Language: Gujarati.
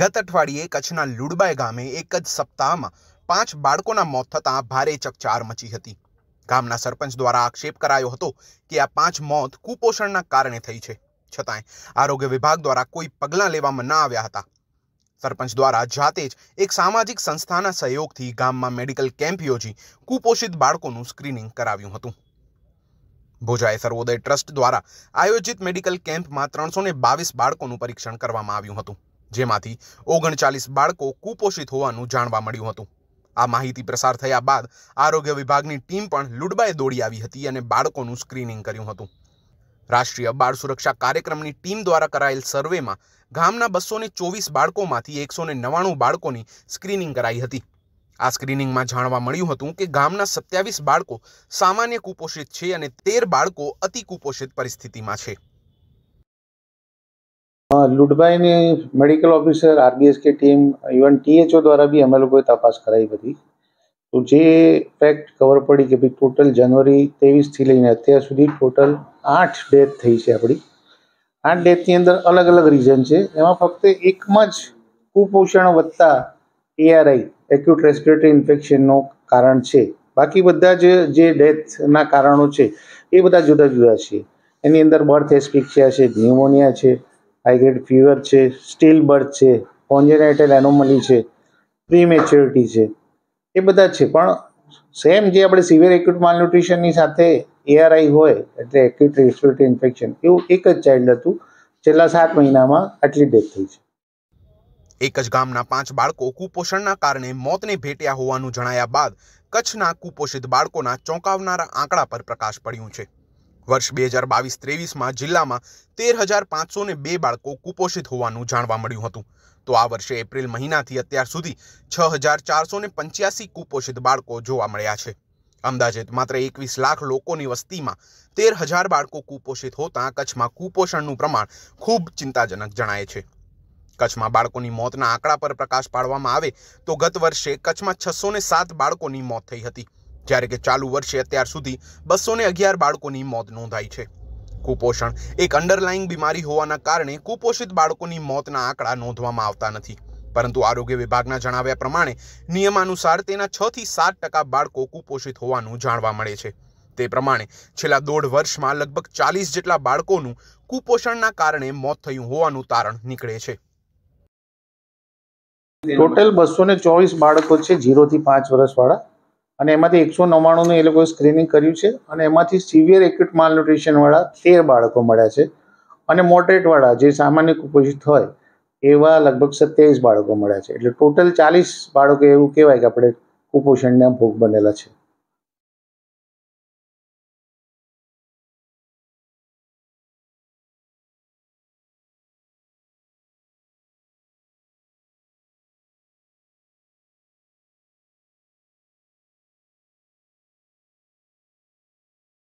ગત અઠવાડિયે કચ્છના લુડબાય ગામે એક જ સપ્તાહમાં પાંચ બાળકોના મોત થતાં ભારે ચકચાર મચી હતી ગામના સરપંચ દ્વારા આક્ષેપ કરાયો હતો કે આ પાંચ મોત કુપોષણના કારણે થઈ છે છતાંય આરોગ્ય વિભાગ દ્વારા કોઈ પગલાં લેવામાં ન આવ્યા હતા સરપંચ દ્વારા જાતે જ એક સામાજિક સંસ્થાના સહયોગથી ગામમાં મેડિકલ કેમ્પ યોજી કુપોષિત બાળકોનું સ્ક્રીનિંગ કરાવ્યું હતું ભોજાએ સર્વોદય ટ્રસ્ટ દ્વારા આયોજિત મેડિકલ કેમ્પમાં ત્રણસો બાવીસ બાળકોનું પરીક્ષણ કરવામાં આવ્યું હતું જેમાંથી ઓગણચાલીસ બાળકો કુપોષિત હોવાનું જાણવા મળ્યું હતું આ માહિતી પ્રસાર થયા બાદ આરોગ્ય વિભાગની ટીમ પણ લુડબાએ દોડી આવી હતી અને બાળકોનું સ્ક્રીનિંગ કર્યું હતું રાષ્ટ્રીય બાળ સુરક્ષા કાર્યક્રમની ટીમ દ્વારા કરાયેલ સર્વેમાં ગામના બસો ચોવીસ બાળકોમાંથી એકસો નવ્વાણું બાળકોની સ્ક્રીનિંગ કરાઈ હતી આ સ્ક્રીનિંગમાં જાણવા મળ્યું હતું કે ગામના સત્યાવીસ બાળકો સામાન્ય કુપોષિત છે અને તેર બાળકો અતિ કુપોષિત પરિસ્થિતિમાં છે લુડભાઈને medical officer RBSK team even THO દ્વારા બી અમે લોકોએ તપાસ કરાવી હતી તો જે ફેક્ટ ખબર પડી કે ભાઈ ટોટલ જનવરી ત્રેવીસથી લઈને અત્યાર સુધી ટોટલ આઠ ડેથ થઈ છે આપણી આઠ ડેથની અંદર અલગ અલગ રીઝન છે એમાં ફક્ત એકમાં જ કુપોષણ વધતા એઆરઆઈ એક્યુટ રેસ્પિરેટરી ઇન્ફેક્શનનું કારણ છે બાકી બધા જે જે ડેથના કારણો છે એ બધા જુદા જુદા છે એની અંદર બર્થ એસ્પિક્સિયા છે ન્યુમોનિયા છે હાઈગ્રેડ ફીવર છે સ્ટીલ બર્થ છે કોન્જેનેટલ એનોમલી છે પ્રીમેચ્યોરિટી છે એ બધા છે પણ સેમ જે આપણે સિવિયર એક્યુટ ન્યુટ્રિશનની સાથે એઆરઆઈ હોય એટલે એક્યુટ રેસ્પિરેટરી ઇન્ફેક્શન એવું એક જ ચાઇલ્ડ હતું છેલ્લા સાત મહિનામાં આટલી ડેથ થઈ છે એક જ ગામના પાંચ બાળકો કુપોષણના કારણે મોતને ભેટ્યા હોવાનું જણાયા બાદ કચ્છના કુપોષિત બાળકોના ચોંકાવનારા આંકડા પર પ્રકાશ પડ્યું છે વર્ષ બે હજાર બાવીસ ત્રેવીસમાં જિલ્લામાં તેર હજાર પાંચસો ને બે બાળકો કુપોષિત હોવાનું જાણવા મળ્યું હતું તો આ વર્ષે એપ્રિલ મહિનાથી અત્યાર સુધી છ હજાર ચારસો ને પંચ્યાસી કુપોષિત બાળકો જોવા મળ્યા છે અંદાજિત માત્ર એકવીસ લાખ લોકોની વસ્તીમાં તેર હજાર બાળકો કુપોષિત હોતાં કચ્છમાં કુપોષણનું પ્રમાણ ખૂબ ચિંતાજનક જણાય છે કચ્છમાં બાળકોની મોતના આંકડા પર પ્રકાશ પાડવામાં આવે તો ગત વર્ષે કચ્છમાં છસો સાત બાળકોની મોત થઈ હતી જ્યારે કે ચાલુ વર્ષે અત્યાર સુધી બસો ને અગિયાર બાળકોની મોત નોંધાઈ છે કુપોષણ એક અંડરલાઇંગ બીમારી હોવાના કારણે કુપોષિત બાળકોની મોતના આંકડા નોંધવામાં આવતા નથી પરંતુ આરોગ્ય વિભાગના જણાવ્યા પ્રમાણે નિયમાનુસાર તેના છ થી સાત ટકા બાળકો કુપોષિત હોવાનું જાણવા મળે છે તે પ્રમાણે છેલ્લા દોઢ વર્ષમાં લગભગ ચાલીસ જેટલા બાળકોનું કુપોષણના કારણે મોત થયું હોવાનું તારણ નીકળે છે ટોટલ બસો ચોવીસ બાળકો છે ઝીરોથી પાંચ વર્ષવાળા અને એમાંથી એકસો નવ્વાણુંનું એ લોકોએ સ્ક્રીનિંગ કર્યું છે અને એમાંથી સિવિયર એક્યુટ માલન્યુટ્રિશનવાળા તેર બાળકો મળ્યા છે અને મોડરેટવાળા જે સામાન્ય કુપોષિત હોય એવા લગભગ સત્યાવીસ બાળકો મળ્યા છે એટલે ટોટલ ચાલીસ બાળકો એવું કહેવાય કે આપણે કુપોષણના ભોગ બનેલા છે